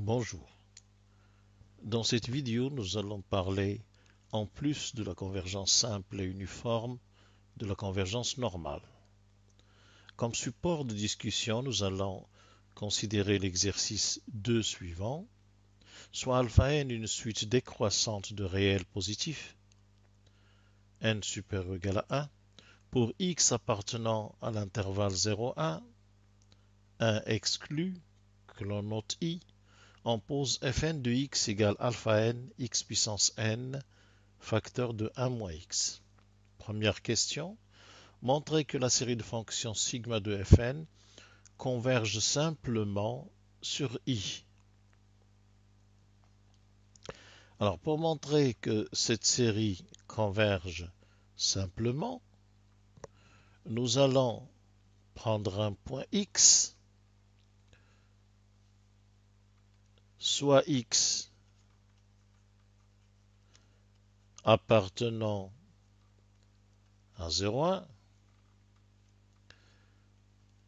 Bonjour. Dans cette vidéo, nous allons parler, en plus de la convergence simple et uniforme, de la convergence normale. Comme support de discussion, nous allons considérer l'exercice 2 suivant, soit alpha n une suite décroissante de réels positifs, n supérieur ou égal à 1, pour x appartenant à l'intervalle 0,1, 1 exclu, que l'on note i, on pose fn de x égale alpha n, x puissance n, facteur de 1 moins x. Première question, montrer que la série de fonctions sigma de fn converge simplement sur i. Alors pour montrer que cette série converge simplement, nous allons prendre un point x soit X appartenant à 0,1,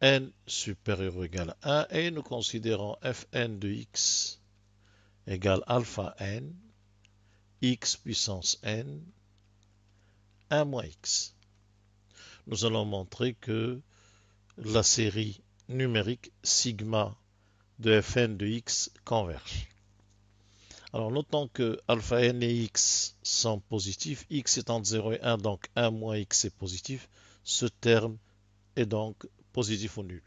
n supérieur ou égal à 1, et nous considérons fn de x égale alpha n, x puissance n, 1 moins x. Nous allons montrer que la série numérique sigma de fn de x converge. Alors notons que alpha n et x sont positifs, x étant 0 et 1, donc 1 moins x est positif, ce terme est donc positif ou nul.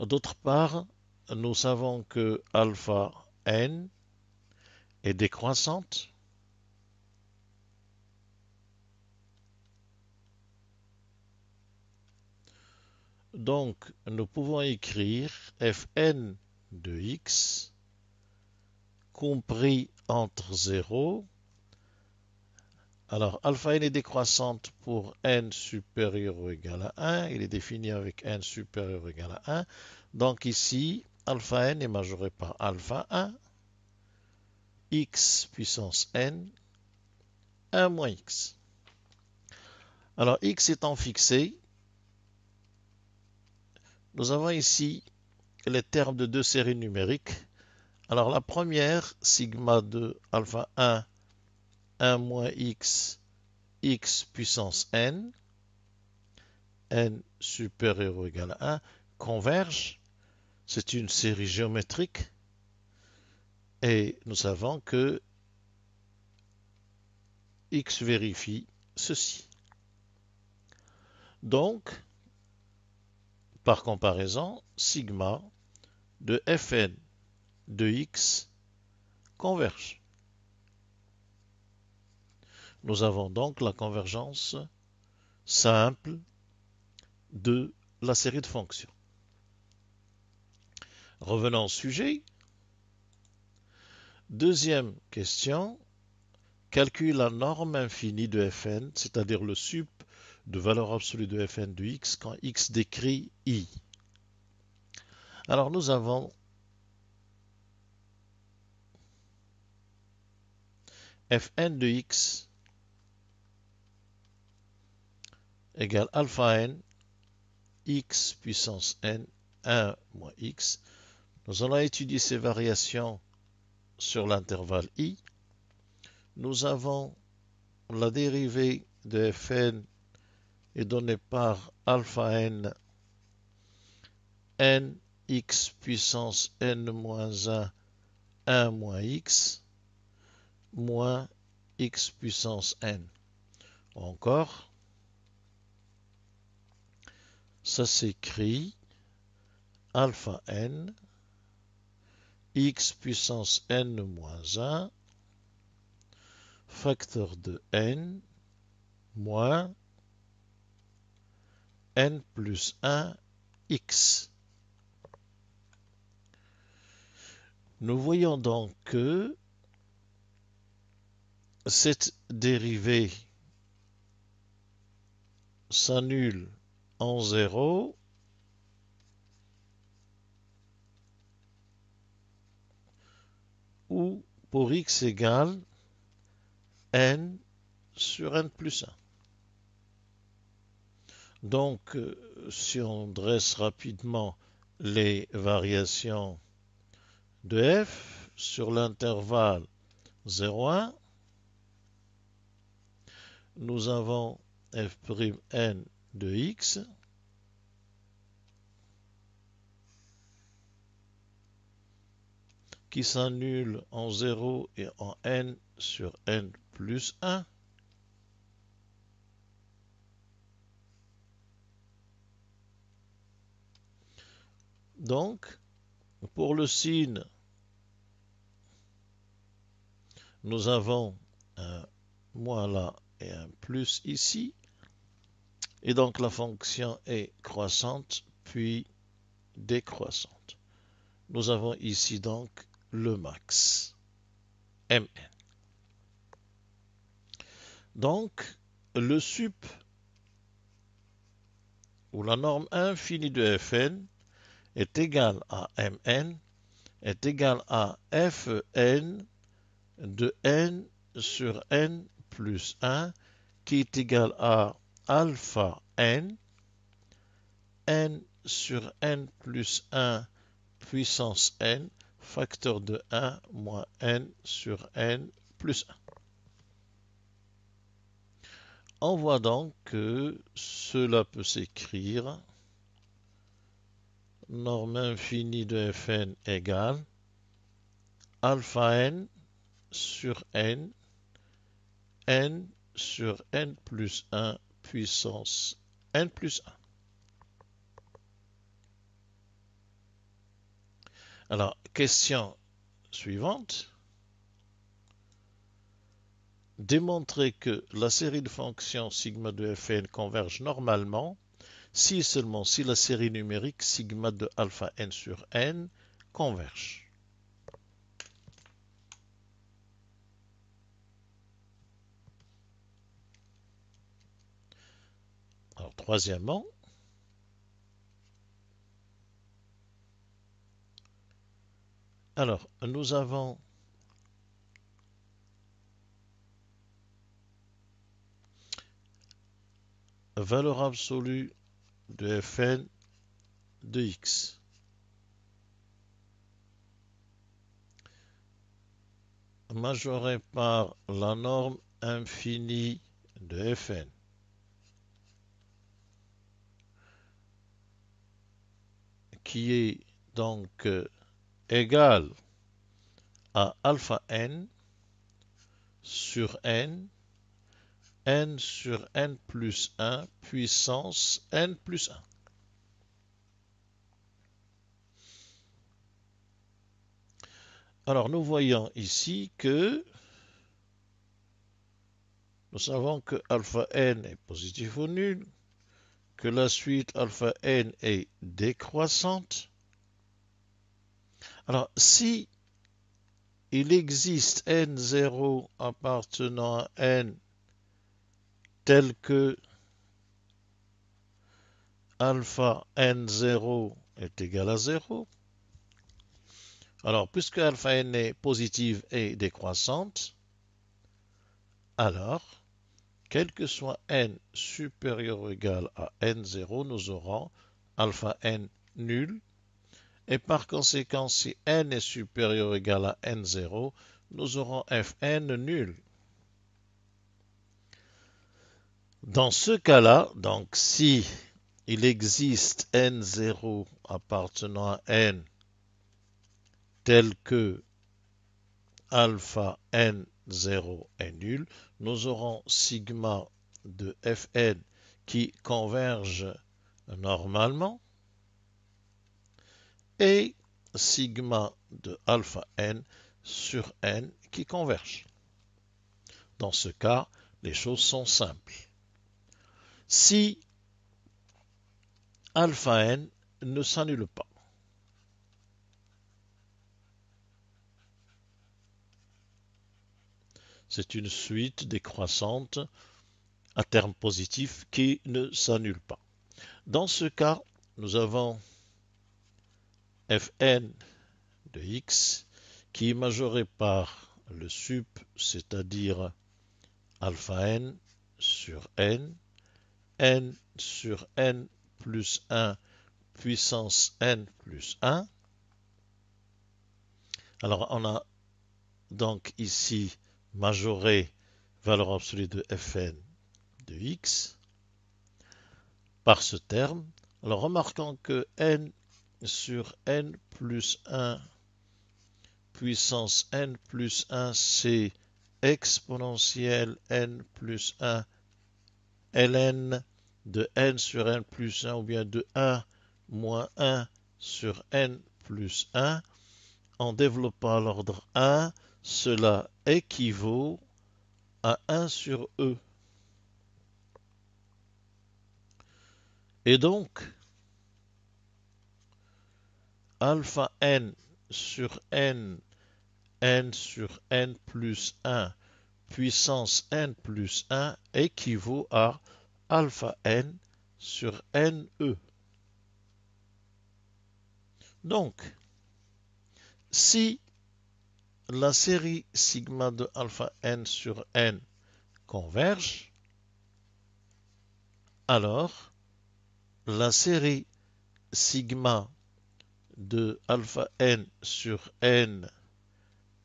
D'autre part, nous savons que alpha n est décroissante Donc, nous pouvons écrire fn de x compris entre 0. Alors, alpha n est décroissante pour n supérieur ou égal à 1. Il est défini avec n supérieur ou égal à 1. Donc ici, alpha n est majoré par alpha 1, x puissance n, 1 moins x. Alors, x étant fixé, nous avons ici les termes de deux séries numériques. Alors la première, sigma de alpha 1, 1 moins x, x puissance n, n supérieur ou égal à 1, converge. C'est une série géométrique. Et nous savons que x vérifie ceci. Donc, par comparaison, sigma de Fn de x converge. Nous avons donc la convergence simple de la série de fonctions. Revenons au sujet. Deuxième question, calcule la norme infinie de Fn, c'est-à-dire le sub de valeur absolue de fn de x quand x décrit i. Alors nous avons fn de x égale alpha n x puissance n 1 moins x. Nous allons étudier ces variations sur l'intervalle i. Nous avons la dérivée de fn est donné par alpha n, n x puissance n moins 1, 1 x, moins x puissance n. Encore, ça s'écrit alpha n, x puissance n moins 1, facteur de n, moins n plus 1 x. Nous voyons donc que cette dérivée s'annule en 0 ou pour x égale n sur n plus 1. Donc, euh, si on dresse rapidement les variations de f sur l'intervalle 0,1, nous avons f'n de x qui s'annule en 0 et en n sur n plus 1. Donc, pour le signe, nous avons un moins là et un plus ici. Et donc la fonction est croissante puis décroissante. Nous avons ici donc le max, Mn. Donc le sup ou la norme infinie de Fn est égal à Mn est égal à Fn de n sur n plus 1 qui est égal à alpha n, n sur n plus 1 puissance n, facteur de 1 moins n sur n plus 1. On voit donc que cela peut s'écrire norme infinie de Fn égale alpha n sur n, n sur n plus 1 puissance n plus 1. Alors, question suivante. Démontrer que la série de fonctions sigma de Fn converge normalement si seulement si la série numérique sigma de alpha n sur n converge. Alors, troisièmement, alors, nous avons valeur absolue de Fn de x. majoré par la norme infinie de Fn. qui est donc égal à alpha n sur n n sur n plus 1 puissance n plus 1. Alors nous voyons ici que nous savons que alpha n est positif ou nul, que la suite alpha n est décroissante. Alors si il existe n0 appartenant à n tel que alpha n0 est égal à 0. Alors, puisque alpha n est positive et décroissante, alors, quel que soit n supérieur ou égal à n0, nous aurons alpha n nul. Et par conséquent, si n est supérieur ou égal à n0, nous aurons fn nul. Dans ce cas-là, donc si il existe n0 appartenant à n tel que alpha n0 est nul, nous aurons sigma de fn qui converge normalement et sigma de alpha n sur n qui converge. Dans ce cas, les choses sont simples si alpha n ne s'annule pas. C'est une suite décroissante à terme positif qui ne s'annule pas. Dans ce cas, nous avons fn de x qui est majoré par le sup, c'est-à-dire alpha n sur n, n sur n plus 1 puissance n plus 1. Alors on a donc ici majoré valeur absolue de fn de x par ce terme. Alors remarquons que n sur n plus 1 puissance n plus 1 c'est exponentielle n plus 1 ln de n sur n plus 1 ou bien de 1 moins 1 sur n plus 1 en développant l'ordre 1, cela équivaut à 1 sur E. Et donc, alpha n sur n, n sur n plus 1, puissance n plus 1 équivaut à alpha n sur n e. Donc, si la série sigma de alpha n sur n converge, alors la série sigma de alpha n sur n,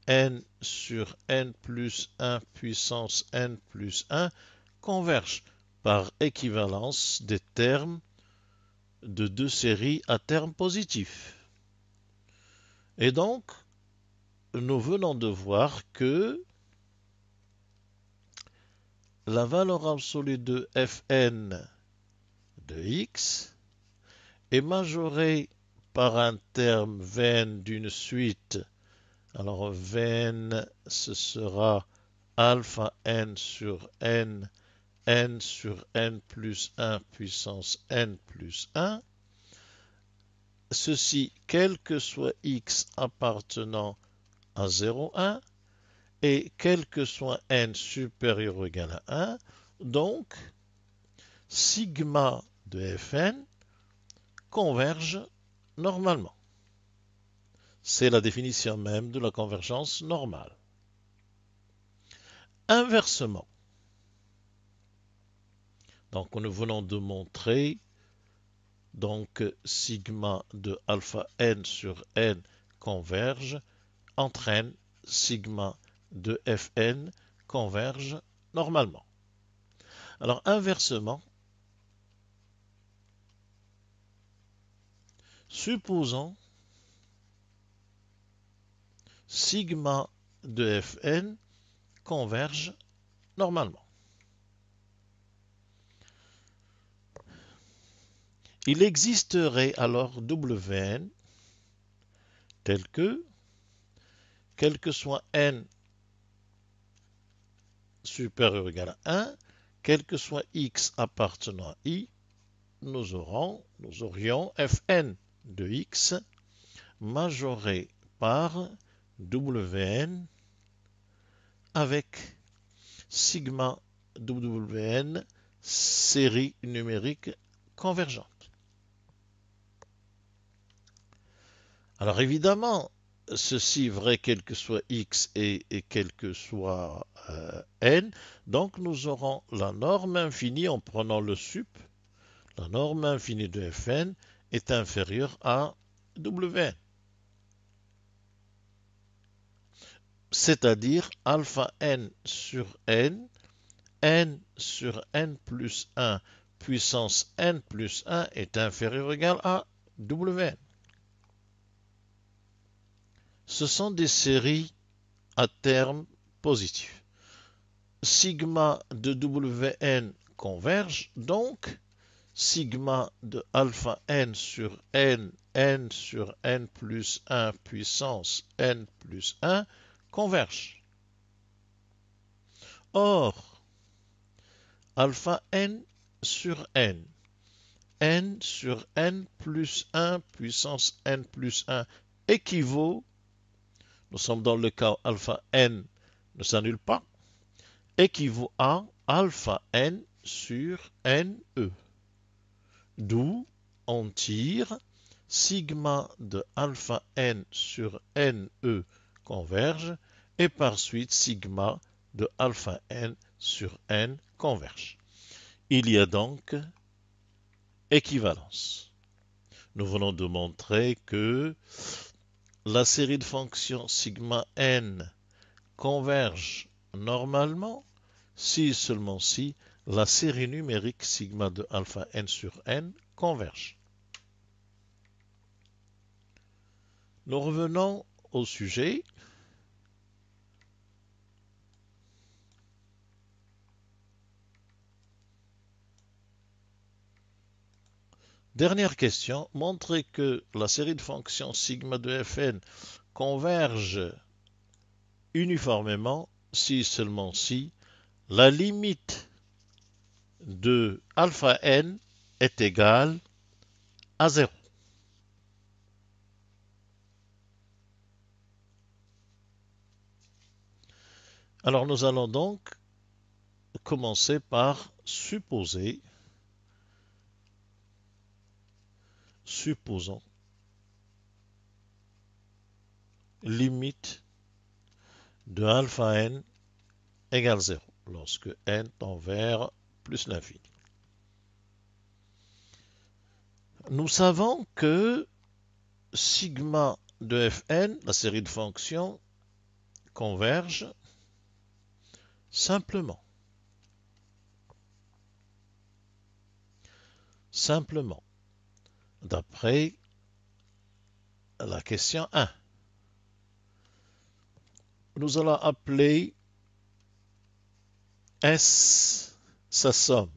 n sur n plus 1 puissance n plus 1 converge par équivalence des termes de deux séries à termes positifs. Et donc, nous venons de voir que la valeur absolue de fn de x est majorée par un terme vn d'une suite. Alors vn, ce sera alpha n sur n n sur n plus 1 puissance n plus 1. Ceci, quel que soit x appartenant à 0, 1, et quel que soit n supérieur ou égal à 1, donc sigma de fn converge normalement. C'est la définition même de la convergence normale. Inversement, donc nous venons de montrer donc sigma de alpha n sur n converge entraîne sigma de fn converge normalement. Alors inversement, supposons sigma de fn converge normalement. Il existerait alors Wn tel que, quel que soit n supérieur ou égal à 1, quel que soit x appartenant à i, nous, aurons, nous aurions fn de x majoré par wn avec sigma wn série numérique convergente. Alors évidemment, ceci est vrai quel que soit x et, quel que soit euh, n, donc nous aurons la norme infinie en prenant le sup, la norme infinie de fn est inférieure à w. C'est-à-dire alpha n sur n, n sur n plus 1 puissance n plus 1 est inférieur ou égal à wn. Ce sont des séries à termes positifs. Sigma de Wn converge, donc sigma de alpha n sur n, n sur n plus 1 puissance n plus 1 converge. Or, alpha n sur n, n sur n plus 1 puissance n plus 1 équivaut nous sommes dans le cas où alpha n ne s'annule pas, équivaut à alpha n sur e, D'où on tire sigma de alpha n sur e converge et par suite sigma de alpha n sur n converge. Il y a donc équivalence. Nous venons de montrer que la série de fonctions sigma n converge normalement si et seulement si la série numérique sigma de alpha n sur n converge. Nous revenons au sujet Dernière question, montrer que la série de fonctions sigma de Fn converge uniformément si seulement si la limite de alpha n est égale à 0. Alors nous allons donc commencer par supposer supposons, limite de alpha n égale 0, lorsque n tend vers plus l'infini. Nous savons que sigma de fn, la série de fonctions, converge simplement. Simplement d'après la question 1. Nous allons appeler S sa somme.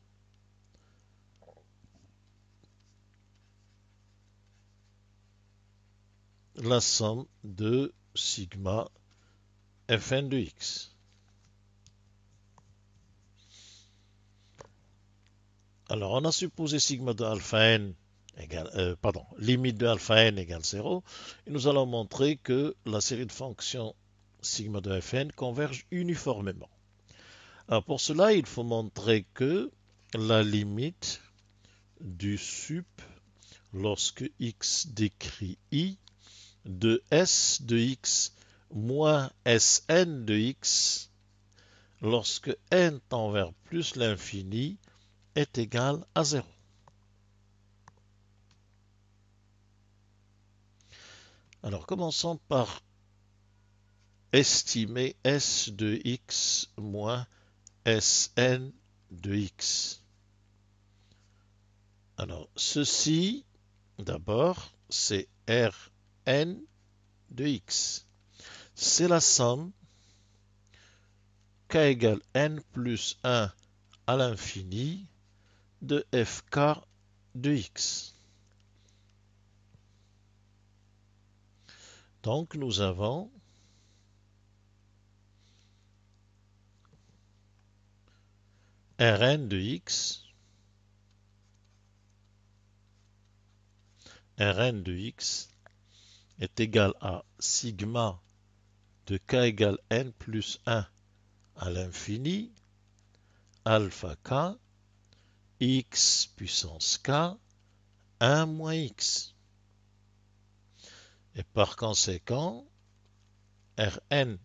La somme de sigma fn de x. Alors on a supposé sigma de alpha n euh, pardon, limite de alpha n égale 0, et nous allons montrer que la série de fonctions sigma de fn converge uniformément. pour cela, il faut montrer que la limite du sup lorsque x décrit i de s de x moins sn de x lorsque n tend vers plus l'infini est égale à 0. Alors commençons par estimer S de x moins Sn de x. Alors ceci, d'abord, c'est Rn de x. C'est la somme k égale n plus 1 à l'infini de fk de x. Donc nous avons Rn de x, Rn de x est égal à sigma de k égale n plus 1 à l'infini, alpha k, x puissance k, 1 moins x et par conséquent Rn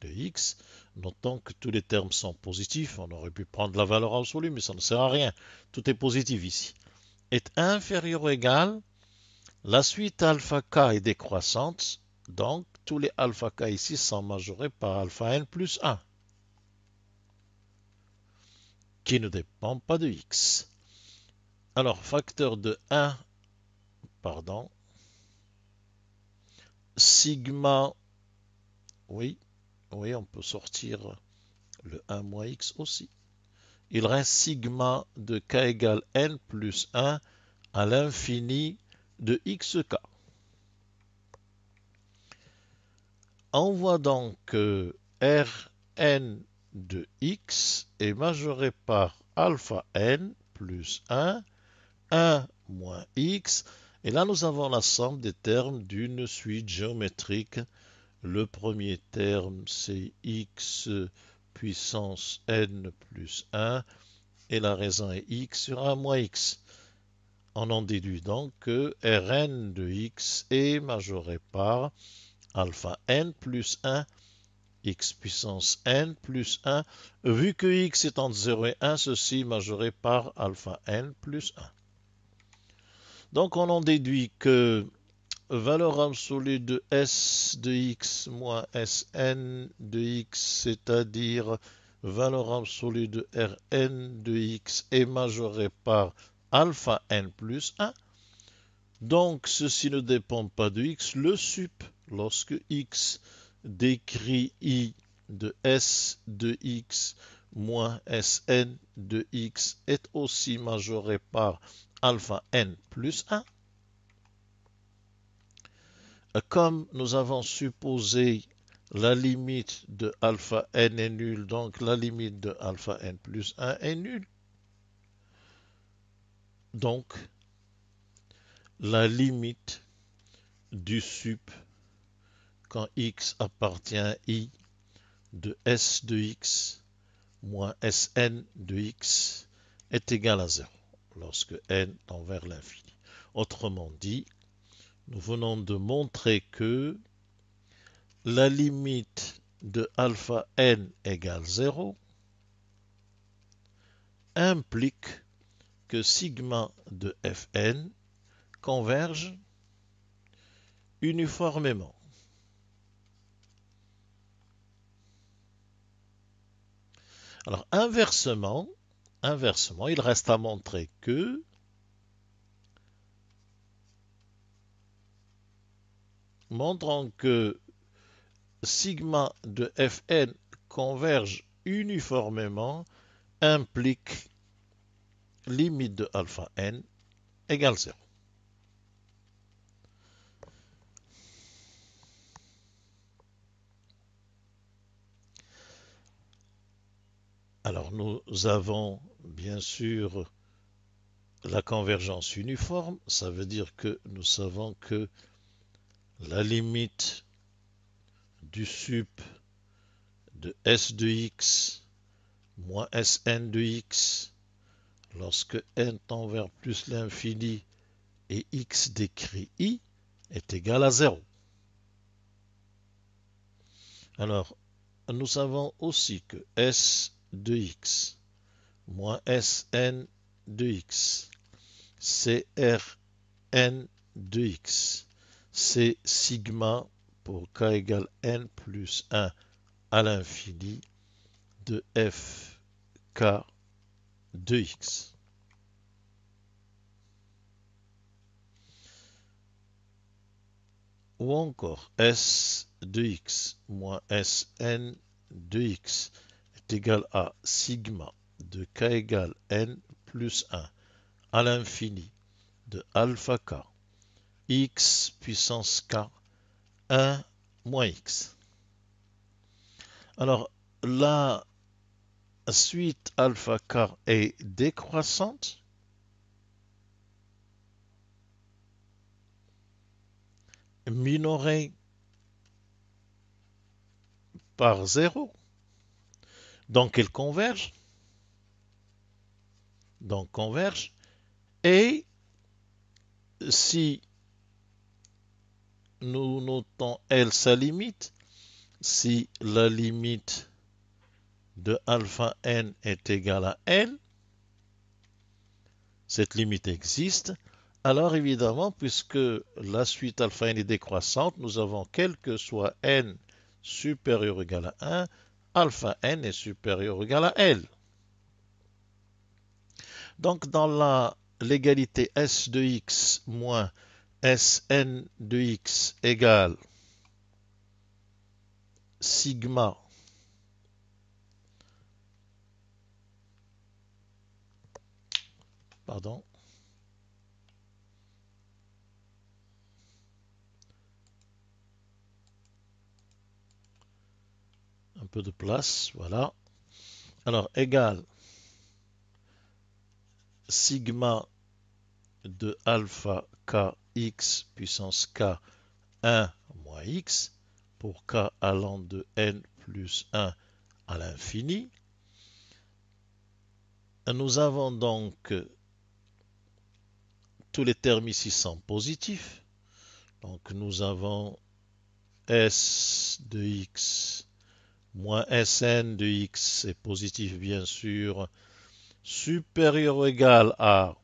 de x. Notons que tous les termes sont positifs. On aurait pu prendre la valeur absolue, mais ça ne sert à rien. Tout est positif ici. Est inférieur ou égal, la suite alpha k est décroissante, donc tous les alpha k ici sont majorés par alpha n plus 1, qui ne dépend pas de x. Alors, facteur de 1, pardon, sigma, oui, oui, on peut sortir le 1 moins x aussi. Il reste sigma de k égale n plus 1 à l'infini de xk. On voit donc que Rn de x est majoré par alpha n plus 1, 1 moins x, et là, nous avons la somme des termes d'une suite géométrique. Le premier terme, c'est x puissance n plus 1, et la raison est x sur 1 moins x. On en déduit donc que Rn de x est majoré par alpha n plus 1, x puissance n plus 1, vu que x est entre 0 et 1, ceci majoré par alpha n plus 1. Donc on en déduit que valeur absolue de S de X moins Sn de X, c'est-à-dire valeur absolue de Rn de X est majorée par alpha n plus 1. Donc ceci ne dépend pas de X, le sup, lorsque X décrit I de S de X moins Sn de X est aussi majoré par alpha n plus 1. Comme nous avons supposé la limite de alpha n est nulle, donc la limite de alpha n plus 1 est nulle. Donc, la limite du sup quand x appartient à i de s de x moins sn de x est égale à 0 lorsque n tend vers l'infini. Autrement dit, nous venons de montrer que la limite de alpha n égale 0 implique que sigma de fn converge uniformément. Alors inversement, Inversement, il reste à montrer que montrant que sigma de Fn converge uniformément implique limite de alpha n égale 0. Alors nous avons bien sûr la convergence uniforme, ça veut dire que nous savons que la limite du sup de S de x moins Sn de x lorsque n tend vers plus l'infini et x décrit i est égal à 0. Alors, nous savons aussi que S de x sn 2x cr n 2x c'est sigma pour k égal n 1 à l'infini de f car 2x ou encore s 2x- sn 2x est égal à sigma de k égale n plus 1 à l'infini de alpha k x puissance k 1 moins x. Alors la suite alpha k est décroissante. minorée par 0. Donc elle converge donc converge et si nous notons L sa limite, si la limite de alpha n est égale à L, cette limite existe, alors évidemment, puisque la suite alpha n est décroissante, nous avons quel que soit n supérieur ou égal à 1, alpha n est supérieur ou égal à L. Donc dans la l'égalité S de x moins Sn de x égale sigma pardon un peu de place voilà alors égal sigma de alpha k x puissance k1 moins x pour k allant de n plus 1 à l'infini. Nous avons donc tous les termes ici sont positifs. Donc nous avons S de x moins Sn de x est positif bien sûr supérieur ou égal à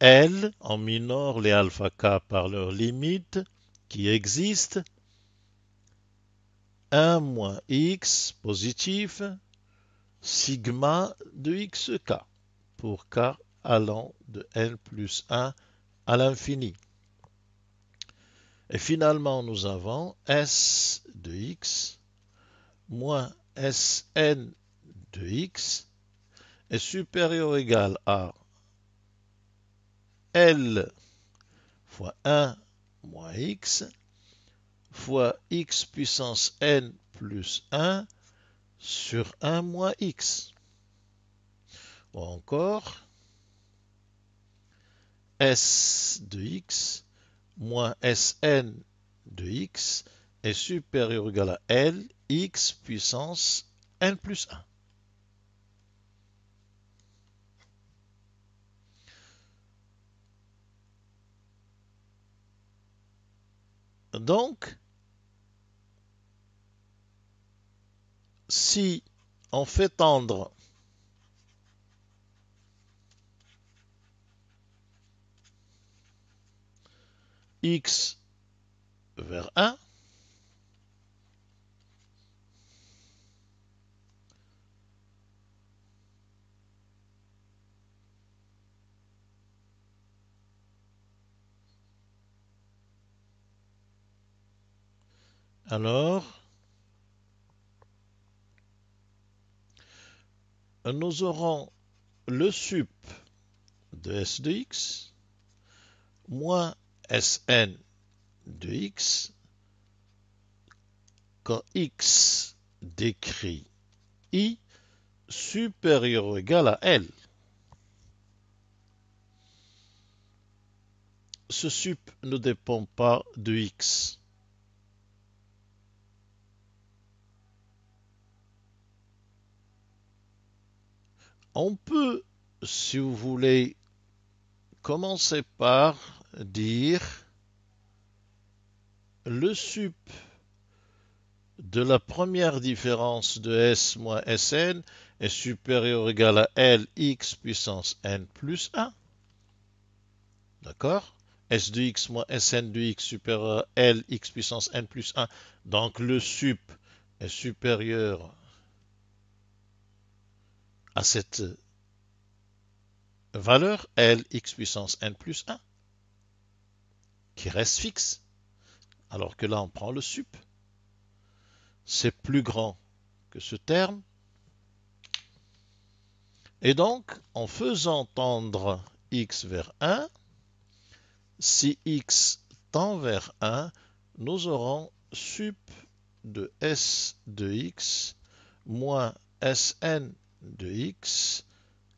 L, en minor les alpha k par leur limite, qui existe, 1 moins x positif, sigma de xk, pour k allant de n plus 1 à l'infini. Et finalement, nous avons s de x moins sn de x est supérieur ou égal à L fois 1 moins x fois x puissance n plus 1 sur 1 moins x. Ou encore, S de x moins Sn de x est supérieur ou égal à L x puissance n plus 1. Donc, si on fait tendre x vers 1, Alors, nous aurons le sup de S de x moins Sn de x quand x décrit i supérieur ou égal à L. Ce sup ne dépend pas de x. On peut, si vous voulez, commencer par dire le sup de la première différence de S moins Sn est supérieur ou égal à Lx puissance n plus 1. D'accord S de x moins Sn de x supérieur à Lx puissance n plus 1. Donc le sup est supérieur cette valeur x puissance n plus 1 qui reste fixe. Alors que là, on prend le sup. C'est plus grand que ce terme. Et donc, en faisant tendre x vers 1, si x tend vers 1, nous aurons sup de s de x moins sn de x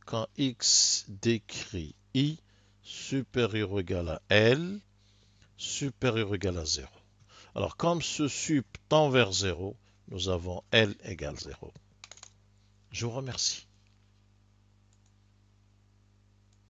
quand x décrit i supérieur ou égal à L supérieur ou égal à 0. Alors comme ce sup tend vers 0, nous avons L égale 0. Je vous remercie.